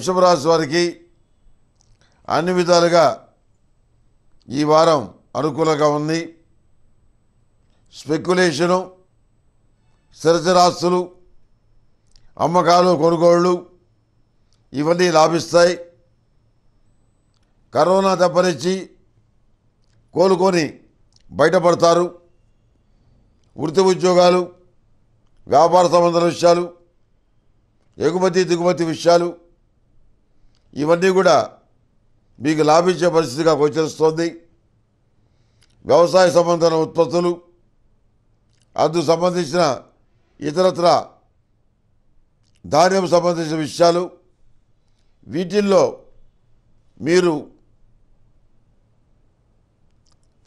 వృషభరాజు రాశి వారికి అన్ని విధాలుగా ఈ వారం అనుకూలంగా ఉంది స్పెక్యులేషను స్థిరచరాస్తులు అమ్మకాలు కొనుగోళ్ళు ఇవన్నీ లాభిస్తాయి కరోనా దెబ్బనిచ్చి కోలుకొని బయటపడతారు వృత్తి ఉద్యోగాలు వ్యాపార సంబంధ విషయాలు ఎగుమతి దిగుమతి విషయాలు ఇవన్నీ కూడా మీకు లాభించే పరిస్థితిగా గోచరిస్తోంది వ్యవసాయ సంబంధమైన ఉత్పత్తులు అందుకు సంబంధించిన ఇతరత్ర ధాన్యం సంబంధించిన విషయాలు వీటిల్లో మీరు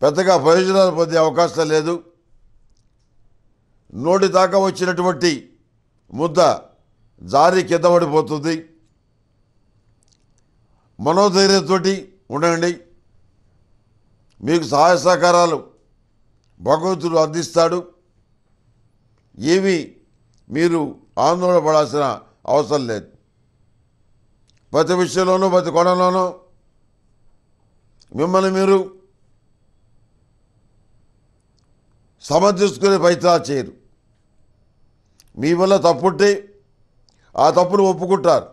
పెద్దగా ప్రయోజనాలు పొందే అవకాశం లేదు నోటి దాకా వచ్చినటువంటి ముద్ద జారీ కింద పడిపోతుంది మనోధైర్యంతో ఉండండి మీకు సహాయ సహకారాలు భగవంతుడు అందిస్తాడు ఏవి మీరు ఆందోళన పడాల్సిన అవసరం లేదు ప్రతి విషయంలోనూ ప్రతి కోణంలోనూ మిమ్మల్ని మీరు సమర్థించుకునే ప్రయత్నాలు చేయరు మీ వల్ల తప్పుంటే ఆ తప్పును ఒప్పుకుంటారు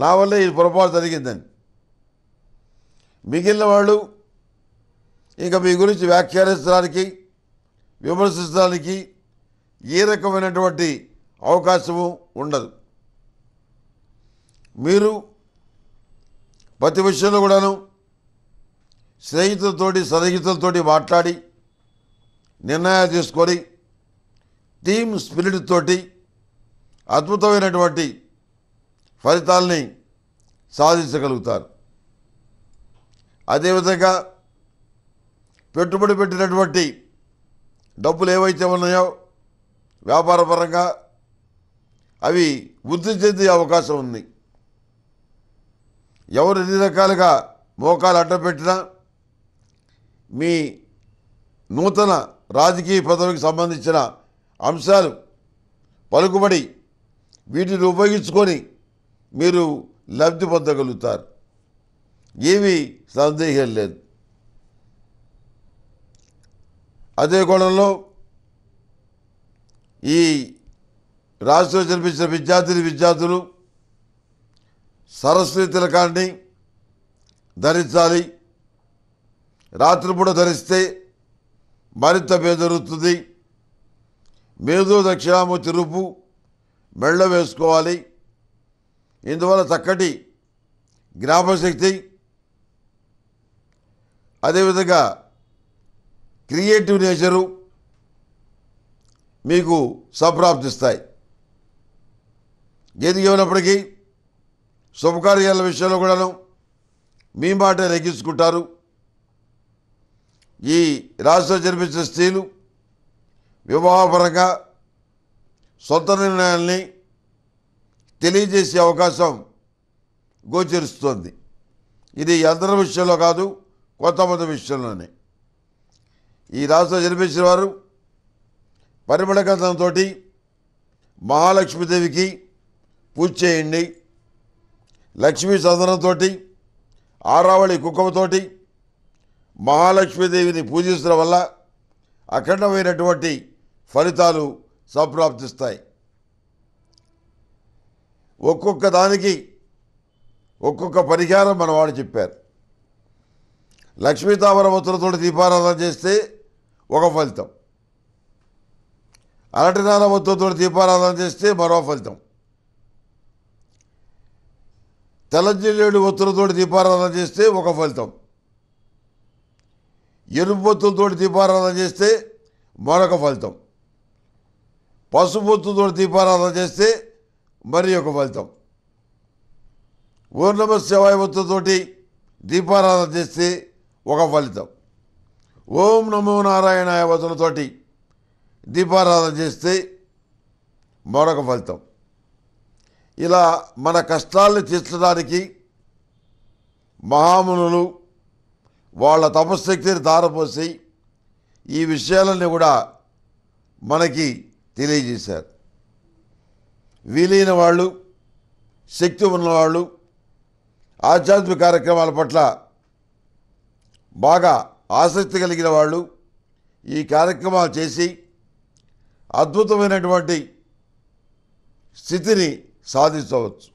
నా వల్లే ఇది పొరపాటు జరిగిందని మిగిలిన వాళ్ళు ఇంకా మీ గురించి వ్యాఖ్యానించడానికి విమర్శించడానికి ఏ రకమైనటువంటి అవకాశము ఉండదు మీరు ప్రతి విషయంలో కూడాను స్నేహితులతోటి సన్నిహితులతోటి మాట్లాడి నిర్ణయాలు తీసుకొని టీమ్ స్పిరిట్ తోటి అద్భుతమైనటువంటి ఫలితాల్ని సాధించగలుగుతారు అదేవిధంగా పెట్టుబడి పెట్టినటువంటి డబ్బులు ఏవైతే ఉన్నాయో వ్యాపారపరంగా అవి వృద్ధి చెందే అవకాశం ఉంది ఎవరు ఎన్ని రకాలుగా మోకాలు అడ్డపెట్టినా మీ నూతన రాజకీయ పదవికి సంబంధించిన అంశాలు పలుకుబడి వీటిని ఉపయోగించుకొని మీరు లబ్ధి పొందగలుగుతారు ఏమీ సందేహం లేదు అదే కోణంలో ఈ రాష్ట్రంలో జన్మించిన విద్యార్థిని విద్యార్థులు సరస్వతి తిలకాన్ని ధరించాలి రాత్రిపూట ధరిస్తే మరింత జరుగుతుంది మేధో దక్షిణామూర్తి రూపు మెళ్ళ వేసుకోవాలి ఇందువల్ల చక్కటి జ్ఞాపశక్తి అదేవిధంగా క్రియేటివ్ నేచరు మీకు సప్రాప్తిస్తాయి ఏది ఏమైనప్పటికీ శుభకార్యాల విషయంలో కూడాను మీ మాట లెక్కించుకుంటారు ఈ రాష్ట్రం జన్మించిన స్త్రీలు వివాహపరంగా సొంత నిర్ణయాల్ని తెలియజేసే అవకాశం గోచరిస్తోంది ఇది అందరి విషయంలో కాదు కొంతమంది విషయంలోనే ఈ రాష్ట్ర జన్మేశ్వర వారు పరిమళ గంధంతో మహాలక్ష్మీదేవికి పూజ చేయండి లక్ష్మీ చందనంతో ఆరావళి కుక్కమతోటి మహాలక్ష్మీదేవిని పూజించడం వల్ల అఖండమైనటువంటి ఫలితాలు సంప్రాప్తిస్తాయి ఒక్కొక్క దానికి ఒక్కొక్క పరిహారం మన వాళ్ళు చెప్పారు లక్ష్మీతామరవతులతో దీపారాధన చేస్తే ఒక ఫలితం అరటినార వత్తులతో దీపారాధన చేస్తే మరో ఫలితం తెలంజలేడు ఒత్తులతో దీపారాధన చేస్తే ఒక ఫలితం ఎరుపు ఒత్తులతో దీపారాధన చేస్తే మరొక ఫలితం పసుపు ఒత్తులతో దీపారాధన చేస్తే మరి ఒక ఫలితం ఓర్ణమ నమ దీపారాధన చేస్తే ఒక ఫలితం ఓం నమో నారాయణ వచనతోటి దీపారాధన చేస్తే మరొక ఫలితం ఇలా మన కష్టాలను తీర్చడానికి మహామునులు వాళ్ళ తపశక్తిని తారపోసి ఈ విషయాలన్నీ కూడా మనకి తెలియజేశారు వీలైన వాళ్ళు శక్తి ఉన్నవాళ్ళు ఆధ్యాత్మిక కార్యక్రమాల పట్ల బాగా ఆసక్తి కలిగిన వాళ్ళు ఈ కార్యక్రమాలు చేసి అద్భుతమైనటువంటి స్థితిని సాధించవచ్చు